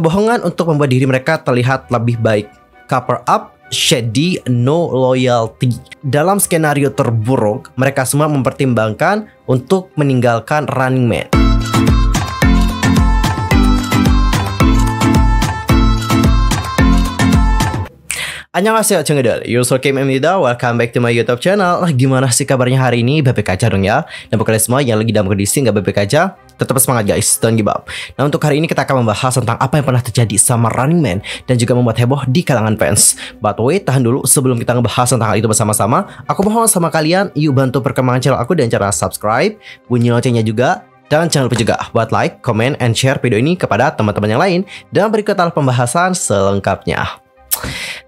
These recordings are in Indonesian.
Kebohongan untuk membuat diri mereka terlihat lebih baik. Cover up shady no loyalty. Dalam skenario terburuk, mereka semua mempertimbangkan untuk meninggalkan Running Man. Annyeonghaseyo Cengedel, Yusoke Memnida, welcome back to my YouTube channel Gimana sih kabarnya hari ini? Bebek aja dong ya Dan buat kalian semua yang lagi dalam kondisi gak bebek aja tetap semangat guys, don't give up. Nah untuk hari ini kita akan membahas tentang apa yang pernah terjadi sama Running Man dan juga membuat heboh di kalangan fans. But wait, tahan dulu sebelum kita ngebahas tentang hal itu bersama-sama. Aku mohon sama kalian, yuk bantu perkembangan channel aku dan cara subscribe, bunyi loncengnya juga, dan jangan lupa juga buat like, comment, and share video ini kepada teman-teman yang lain. Dan berikut adalah pembahasan selengkapnya.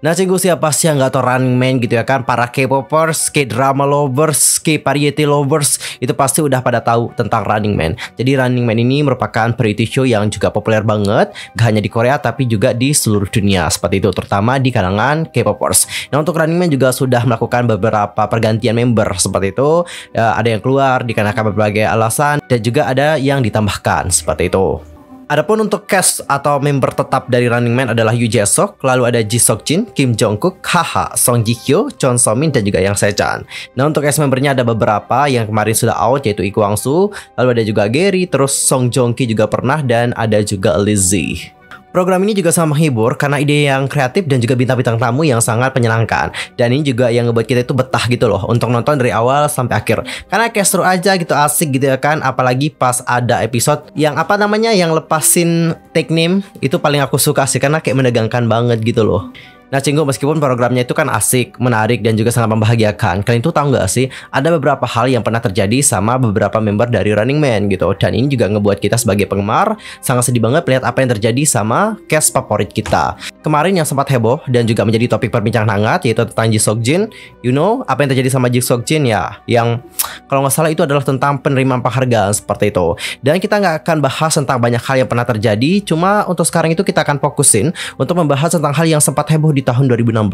Nah sih siapa sih yang gak tau Running Man gitu ya kan Para K-popers, K-drama lovers, K-variety lovers Itu pasti udah pada tahu tentang Running Man Jadi Running Man ini merupakan variety show yang juga populer banget Gak hanya di Korea tapi juga di seluruh dunia Seperti itu terutama di kalangan K-popers Nah untuk Running Man juga sudah melakukan beberapa pergantian member Seperti itu ya, ada yang keluar dikarenakan berbagai alasan Dan juga ada yang ditambahkan seperti itu Adapun untuk cast atau member tetap dari Running Man adalah Yu Jae lalu ada Ji Sok Jin, Kim Jong Kook, Haha, Song Ji Hyo, Chon So Min, dan juga Yang Se Chan. Nah untuk cast membernya ada beberapa yang kemarin sudah out yaitu Lee Su, lalu ada juga Gary, terus Song Jong Ki juga pernah, dan ada juga Lizzie. Program ini juga sama menghibur karena ide yang kreatif dan juga bintang-bintang tamu yang sangat menyenangkan. Dan ini juga yang ngebuat kita itu betah gitu loh untuk nonton dari awal sampai akhir. Karena kayak seru aja gitu asik gitu ya kan. Apalagi pas ada episode yang apa namanya yang lepasin take name itu paling aku suka sih karena kayak menegangkan banget gitu loh. Nah Cinggu meskipun programnya itu kan asik, menarik dan juga sangat membahagiakan Kalian tuh tahu gak sih ada beberapa hal yang pernah terjadi sama beberapa member dari Running Man gitu Dan ini juga ngebuat kita sebagai penggemar sangat sedih banget melihat apa yang terjadi sama cast favorit kita Kemarin yang sempat heboh dan juga menjadi topik perbincangan hangat yaitu tentang Ji Jin You know apa yang terjadi sama Ji Jin ya Yang kalau nggak salah itu adalah tentang penerimaan penghargaan seperti itu Dan kita nggak akan bahas tentang banyak hal yang pernah terjadi Cuma untuk sekarang itu kita akan fokusin untuk membahas tentang hal yang sempat heboh di tahun 2016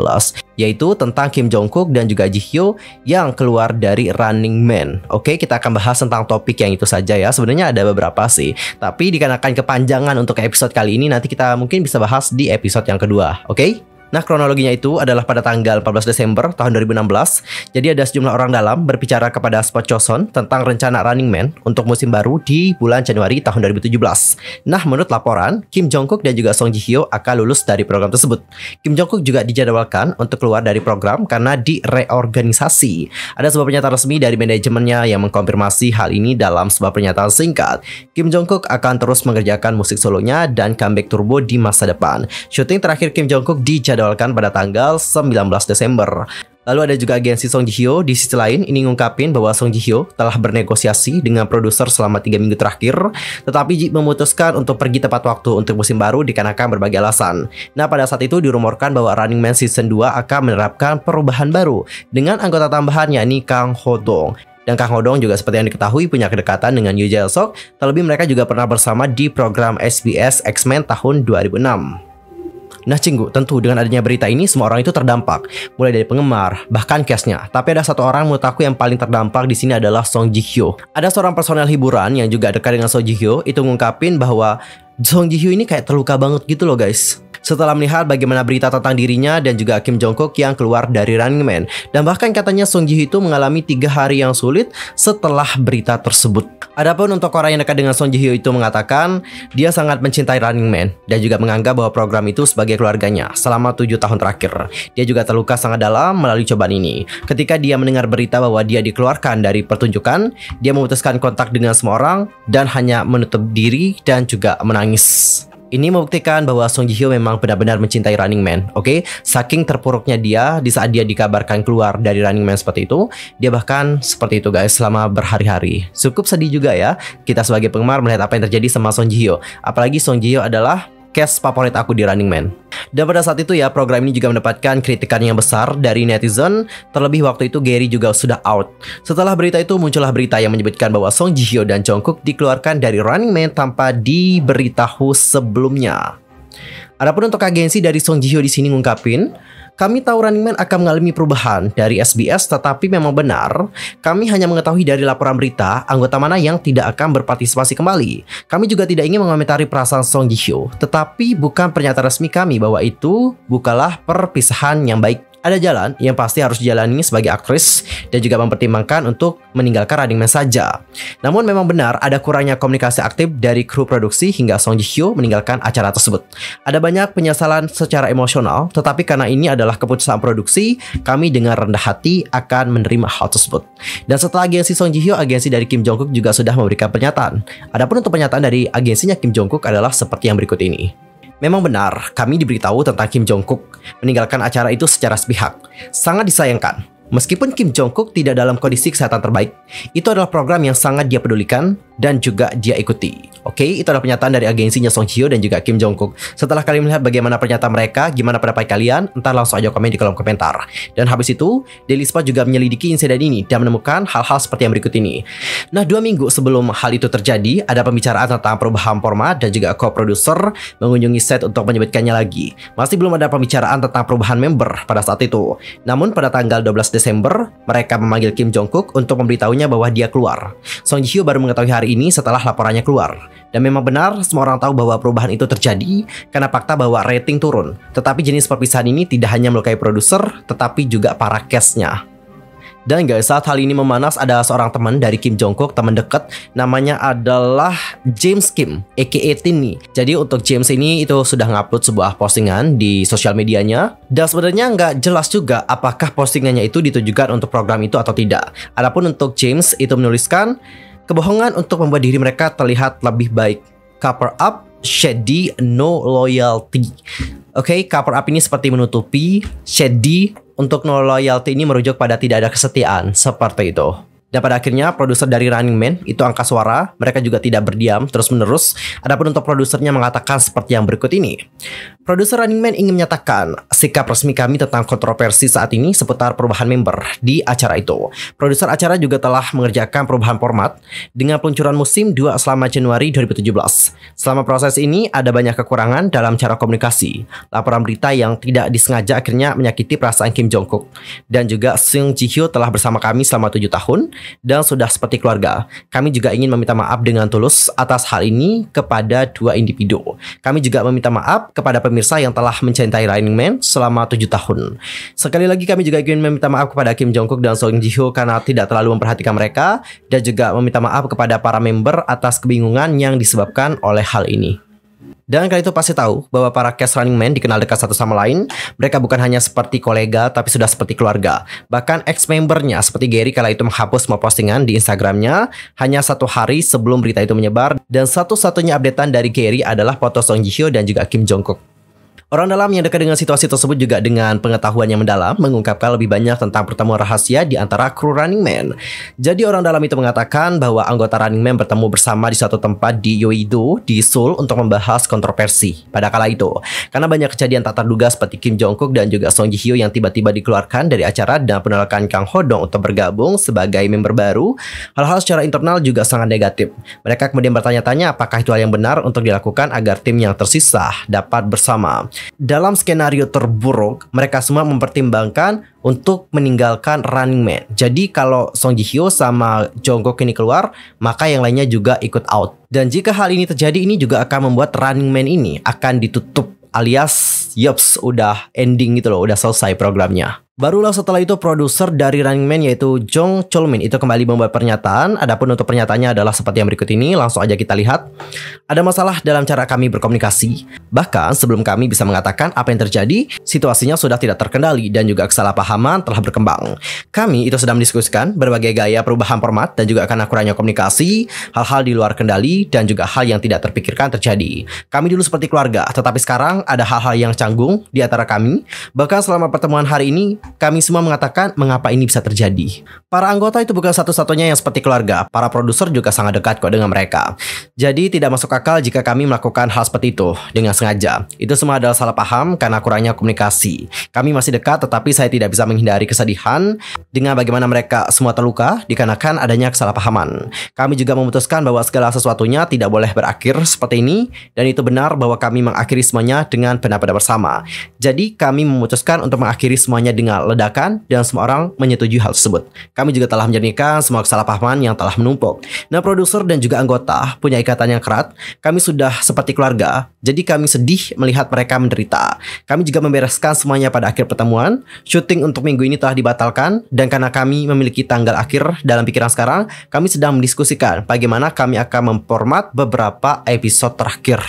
yaitu tentang Kim Jong Kook dan juga Ji Hyo yang keluar dari Running Man. Oke, kita akan bahas tentang topik yang itu saja ya. Sebenarnya ada beberapa sih, tapi dikarenakan kepanjangan untuk episode kali ini nanti kita mungkin bisa bahas di episode yang kedua. Oke? Nah, kronologinya itu adalah pada tanggal 14 Desember tahun 2016. Jadi ada sejumlah orang dalam berbicara kepada Spot Choson tentang rencana Running Man untuk musim baru di bulan Januari tahun 2017. Nah, menurut laporan, Kim Jongkook dan juga Song Ji Hyo akan lulus dari program tersebut. Kim Jongkook juga dijadwalkan untuk keluar dari program karena direorganisasi. Ada sebuah pernyataan resmi dari manajemennya yang mengkonfirmasi hal ini dalam sebuah pernyataan singkat. Kim Jongkook akan terus mengerjakan musik solonya dan comeback turbo di masa depan. Shooting terakhir Kim Jongkook di dijadwalkan pada tanggal 19 Desember. Lalu ada juga agensi Song Ji Hyo. Di sisi lain, ini ngungkapin bahwa Song Ji Hyo telah bernegosiasi dengan produser selama tiga minggu terakhir, tetapi Ji memutuskan untuk pergi tepat waktu untuk musim baru dikarenakan berbagai alasan. Nah, pada saat itu dirumorkan bahwa Running Man Season 2 akan menerapkan perubahan baru dengan anggota tambahan yakni Kang Ho Dong. Dan Kang Ho Dong juga seperti yang diketahui punya kedekatan dengan Yoo Jae Suk, terlebih mereka juga pernah bersama di program SBS X-Men tahun 2006. Nah Cinggu, tentu dengan adanya berita ini semua orang itu terdampak, mulai dari penggemar, bahkan castnya. Tapi ada satu orang menurut aku yang paling terdampak di sini adalah Song Ji Hyo. Ada seorang personel hiburan yang juga dekat dengan Song Ji Hyo itu ngungkapin bahwa Song Ji Hyo ini kayak terluka banget gitu loh guys setelah melihat bagaimana berita tentang dirinya dan juga Kim Jong Kook yang keluar dari Running Man. Dan bahkan katanya Song Ji Hyo itu mengalami tiga hari yang sulit setelah berita tersebut. Adapun untuk orang yang dekat dengan Song Ji Hyo itu mengatakan dia sangat mencintai Running Man dan juga menganggap bahwa program itu sebagai keluarganya selama tujuh tahun terakhir. Dia juga terluka sangat dalam melalui cobaan ini. Ketika dia mendengar berita bahwa dia dikeluarkan dari pertunjukan, dia memutuskan kontak dengan semua orang dan hanya menutup diri dan juga menangis menangis. Ini membuktikan bahwa Song Ji Hyo memang benar-benar mencintai Running Man, oke? Okay? Saking terpuruknya dia di saat dia dikabarkan keluar dari Running Man seperti itu, dia bahkan seperti itu guys selama berhari-hari. Cukup sedih juga ya kita sebagai penggemar melihat apa yang terjadi sama Song Ji Hyo. Apalagi Song Ji Hyo adalah podcast favorit aku di Running Man. Dan pada saat itu ya program ini juga mendapatkan kritikan yang besar dari netizen Terlebih waktu itu Gary juga sudah out Setelah berita itu muncullah berita yang menyebutkan bahwa Song Ji Hyo dan Jungkook dikeluarkan dari Running Man tanpa diberitahu sebelumnya Adapun untuk agensi dari Song Ji Hyo di sini ngungkapin kami tahu Running Man akan mengalami perubahan dari SBS tetapi memang benar, kami hanya mengetahui dari laporan berita anggota mana yang tidak akan berpartisipasi kembali. Kami juga tidak ingin mengomentari perasaan Song Ji Hyo, tetapi bukan pernyataan resmi kami bahwa itu bukanlah perpisahan yang baik ada jalan yang pasti harus dijalani sebagai aktris dan juga mempertimbangkan untuk meninggalkan Running Man saja. Namun memang benar ada kurangnya komunikasi aktif dari kru produksi hingga Song Ji Hyo meninggalkan acara tersebut. Ada banyak penyesalan secara emosional, tetapi karena ini adalah keputusan produksi, kami dengan rendah hati akan menerima hal tersebut. Dan setelah agensi Song Ji Hyo, agensi dari Kim Jong Kook juga sudah memberikan pernyataan. Adapun untuk pernyataan dari agensinya Kim Jong Kook adalah seperti yang berikut ini. Memang benar, kami diberitahu tentang Kim Jong-kook meninggalkan acara itu secara sepihak. Sangat disayangkan. Meskipun Kim Jong-kook tidak dalam kondisi kesehatan terbaik, itu adalah program yang sangat dia pedulikan dan juga dia ikuti. Oke, okay, itu adalah pernyataan dari agensinya Song Hyo dan juga Kim Jong Kook. Setelah kalian melihat bagaimana pernyataan mereka, gimana pendapat kalian? Entar langsung aja komen di kolom komentar. Dan habis itu, Daily Spot juga menyelidiki insiden ini dan menemukan hal-hal seperti yang berikut ini. Nah, dua minggu sebelum hal itu terjadi, ada pembicaraan tentang perubahan format dan juga co-producer mengunjungi set untuk menyebutkannya lagi. Masih belum ada pembicaraan tentang perubahan member pada saat itu. Namun pada tanggal 12 Desember, mereka memanggil Kim Jong Kook untuk memberitahunya bahwa dia keluar. Song Hyo baru mengetahui hari ini setelah laporannya keluar. Dan memang benar, semua orang tahu bahwa perubahan itu terjadi karena fakta bahwa rating turun. Tetapi jenis perpisahan ini tidak hanya melukai produser, tetapi juga para castnya. Dan guys, saat hal ini memanas ada seorang teman dari Kim Jongkook teman dekat, namanya adalah James Kim, aka Tini. Jadi untuk James ini itu sudah ngupload sebuah postingan di sosial medianya. Dan sebenarnya nggak jelas juga apakah postingannya itu ditujukan untuk program itu atau tidak. Adapun untuk James itu menuliskan, Kebohongan untuk membuat diri mereka terlihat lebih baik. Cover up, shady, no loyalty. Oke, okay, cover up ini seperti menutupi, shady untuk no loyalty ini merujuk pada tidak ada kesetiaan, seperti itu. Dan pada akhirnya produser dari Running Man itu angka suara, mereka juga tidak berdiam terus-menerus. Adapun untuk produsernya mengatakan seperti yang berikut ini. Produser Running Man ingin menyatakan sikap resmi kami tentang kontroversi saat ini seputar perubahan member di acara itu. Produser acara juga telah mengerjakan perubahan format dengan peluncuran musim 2 selama Januari 2017. Selama proses ini ada banyak kekurangan dalam cara komunikasi. Laporan berita yang tidak disengaja akhirnya menyakiti perasaan Kim Jong-kook. Dan juga Seung Ji Hyo telah bersama kami selama tujuh tahun dan sudah seperti keluarga. Kami juga ingin meminta maaf dengan tulus atas hal ini kepada dua individu. Kami juga meminta maaf kepada pemirsa yang telah mencintai Running Man selama tujuh tahun. Sekali lagi kami juga ingin meminta maaf kepada Kim Jong Kook dan Song Ji karena tidak terlalu memperhatikan mereka dan juga meminta maaf kepada para member atas kebingungan yang disebabkan oleh hal ini. Dan kalian itu pasti tahu bahwa para cast running man dikenal dekat satu sama lain. Mereka bukan hanya seperti kolega, tapi sudah seperti keluarga. Bahkan ex-membernya seperti Gary kala itu menghapus semua postingan di Instagramnya hanya satu hari sebelum berita itu menyebar. Dan satu-satunya updatean dari Gary adalah foto Song Ji Hyo dan juga Kim Jong Kook. Orang dalam yang dekat dengan situasi tersebut juga dengan pengetahuan yang mendalam mengungkapkan lebih banyak tentang pertemuan rahasia di antara kru Running Man. Jadi orang dalam itu mengatakan bahwa anggota Running Man bertemu bersama di satu tempat di Yoido di Seoul untuk membahas kontroversi pada kala itu. Karena banyak kejadian tak terduga seperti Kim Jongkook dan juga Song Ji Hyo yang tiba-tiba dikeluarkan dari acara dan penolakan Kang Ho Dong untuk bergabung sebagai member baru, hal-hal secara internal juga sangat negatif. Mereka kemudian bertanya-tanya apakah itu hal yang benar untuk dilakukan agar tim yang tersisa dapat bersama. Dalam skenario terburuk, mereka semua mempertimbangkan untuk meninggalkan Running Man. Jadi kalau Song Ji Hyo sama Jong Kook ini keluar, maka yang lainnya juga ikut out. Dan jika hal ini terjadi, ini juga akan membuat Running Man ini akan ditutup alias yups udah ending gitu loh, udah selesai programnya. Barulah setelah itu produser dari Running Man yaitu Jong Cholmin itu kembali membuat pernyataan. Adapun untuk pernyataannya adalah seperti yang berikut ini, langsung aja kita lihat. Ada masalah dalam cara kami berkomunikasi. Bahkan sebelum kami bisa mengatakan apa yang terjadi, situasinya sudah tidak terkendali dan juga kesalahpahaman telah berkembang. Kami itu sedang mendiskusikan berbagai gaya perubahan format dan juga akan kurangnya komunikasi, hal-hal di luar kendali dan juga hal yang tidak terpikirkan terjadi. Kami dulu seperti keluarga, tetapi sekarang ada hal-hal yang canggung di antara kami. Bahkan selama pertemuan hari ini kami semua mengatakan mengapa ini bisa terjadi. Para anggota itu bukan satu-satunya yang seperti keluarga. Para produser juga sangat dekat kok dengan mereka. Jadi tidak masuk akal jika kami melakukan hal seperti itu dengan sengaja. Itu semua adalah salah paham karena kurangnya komunikasi. Kami masih dekat tetapi saya tidak bisa menghindari kesedihan dengan bagaimana mereka semua terluka dikarenakan adanya kesalahpahaman. Kami juga memutuskan bahwa segala sesuatunya tidak boleh berakhir seperti ini dan itu benar bahwa kami mengakhiri semuanya dengan pendapat bersama. Jadi kami memutuskan untuk mengakhiri semuanya dengan ledakan dan semua orang menyetujui hal tersebut. Kami juga telah menjernihkan semua kesalahpahaman yang telah menumpuk. Nah, produser dan juga anggota punya ikatan yang kerat. Kami sudah seperti keluarga, jadi kami sedih melihat mereka menderita. Kami juga membereskan semuanya pada akhir pertemuan. Syuting untuk minggu ini telah dibatalkan dan karena kami memiliki tanggal akhir dalam pikiran sekarang, kami sedang mendiskusikan bagaimana kami akan memformat beberapa episode terakhir.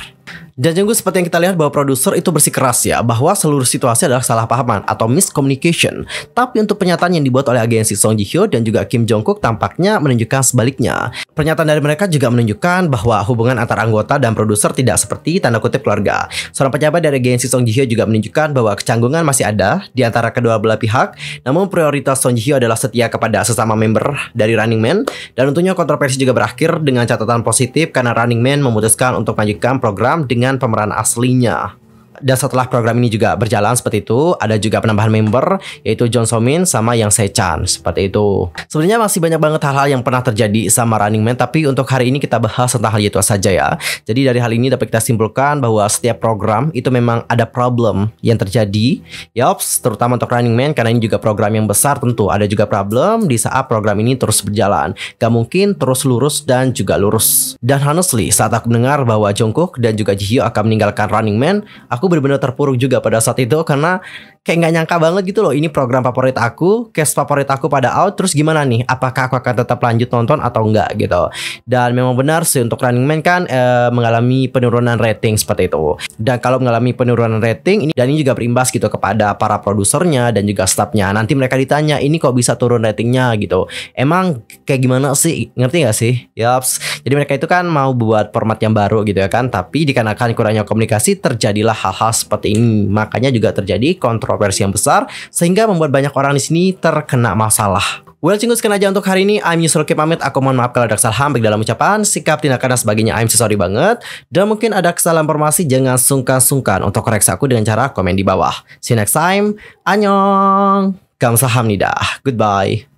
Dan Jenggu seperti yang kita lihat bahwa produser itu bersikeras ya bahwa seluruh situasi adalah salah pahaman atau miscommunication. Tapi untuk pernyataan yang dibuat oleh agensi Song Ji Hyo dan juga Kim Jong Kook tampaknya menunjukkan sebaliknya. Pernyataan dari mereka juga menunjukkan bahwa hubungan antar anggota dan produser tidak seperti tanda kutip keluarga. Seorang pejabat dari agensi Song Ji Hyo juga menunjukkan bahwa kecanggungan masih ada di antara kedua belah pihak. Namun prioritas Song Ji Hyo adalah setia kepada sesama member dari Running Man dan untungnya kontroversi juga berakhir dengan catatan positif karena Running Man memutuskan untuk melanjutkan program dengan dengan pemeran aslinya dan setelah program ini juga berjalan seperti itu, ada juga penambahan member yaitu John Somin sama yang Sechan seperti itu. Sebenarnya masih banyak banget hal-hal yang pernah terjadi sama Running Man, tapi untuk hari ini kita bahas tentang hal itu saja ya. Jadi dari hal ini dapat kita simpulkan bahwa setiap program itu memang ada problem yang terjadi. Yops, terutama untuk Running Man karena ini juga program yang besar tentu ada juga problem di saat program ini terus berjalan. Gak mungkin terus lurus dan juga lurus. Dan honestly, saat aku mendengar bahwa Jungkook dan juga Jihyo akan meninggalkan Running Man, aku benar-benar terpuruk juga pada saat itu karena kayak nggak nyangka banget gitu loh ini program favorit aku, case favorit aku pada out terus gimana nih? Apakah aku akan tetap lanjut nonton atau enggak gitu. Dan memang benar sih untuk Running Man kan eh, mengalami penurunan rating seperti itu. Dan kalau mengalami penurunan rating ini dan ini juga berimbas gitu kepada para produsernya dan juga staffnya. Nanti mereka ditanya ini kok bisa turun ratingnya gitu. Emang kayak gimana sih? Ngerti gak sih? Yaps. Jadi mereka itu kan mau buat format yang baru gitu ya kan, tapi dikarenakan kurangnya komunikasi terjadilah hal-hal seperti ini. Makanya juga terjadi kontrol kontroversi yang besar sehingga membuat banyak orang di sini terkena masalah. Well, cinggu sekian aja untuk hari ini. I'm Yusro pamit. Aku mohon maaf kalau ada kesalahan baik dalam ucapan, sikap, tindakan, dan sebagainya. I'm so sorry banget. Dan mungkin ada kesalahan informasi, jangan sungkan-sungkan untuk koreksi aku dengan cara komen di bawah. See you next time. Annyeong. Kamsahamnida. Goodbye.